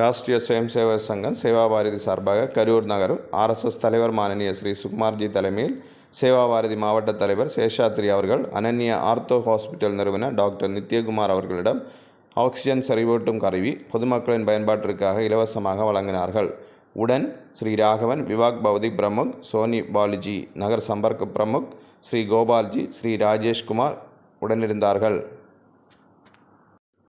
ராஷ்டிரிய சுயம் சேவக சங்கம் சேவாபாரதி சார்பாக கரூர் நகர் ஆர்எஸ்எஸ் தலைவர் மாணனிய ஸ்ரீ சுகுமார்ஜி தலைமையில் சேவாபாரதி மாவட்ட தலைவர் சேஷாத்ரி அவர்கள் அனன்ய ஆர்த்தோ ஹாஸ்பிட்டல் நிறுவனர் டாக்டர் நித்யகுமார் அவர்களிடம் ஆக்சிஜன் செறிவூட்டும் கருவி பொதுமக்களின் பயன்பாட்டிற்காக இலவசமாக வழங்கினார்கள் உடன் ஸ்ரீ ராகவன் விவாக் பவதி பிரமுக் சோனி பாலுஜி நகர் சம்பர்க் பிரமுக் ஸ்ரீ கோபால்ஜி ஸ்ரீ ராஜேஷ்குமார் உடனிருந்தார்கள்